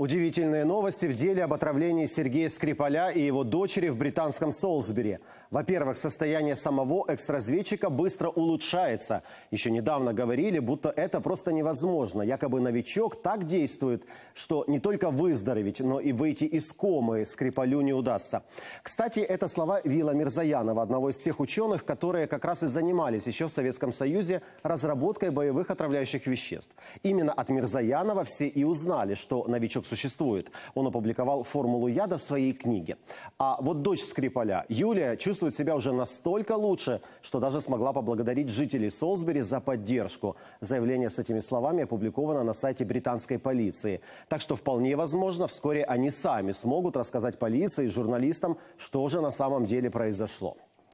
Удивительные новости в деле об отравлении Сергея Скрипаля и его дочери в британском Солсбери. Во-первых, состояние самого экс-разведчика быстро улучшается. Еще недавно говорили, будто это просто невозможно. Якобы новичок так действует, что не только выздороветь, но и выйти из комы Скрипалю не удастся. Кстати, это слова Вила Мирзаянова, одного из тех ученых, которые как раз и занимались еще в Советском Союзе разработкой боевых отравляющих веществ. Именно от Мирзаянова все и узнали, что новичок существует. Он опубликовал формулу яда в своей книге. А вот дочь Скрипаля, Юлия, чувствует себя уже настолько лучше, что даже смогла поблагодарить жителей Солсбери за поддержку. Заявление с этими словами опубликовано на сайте британской полиции. Так что вполне возможно, вскоре они сами смогут рассказать полиции и журналистам, что же на самом деле произошло.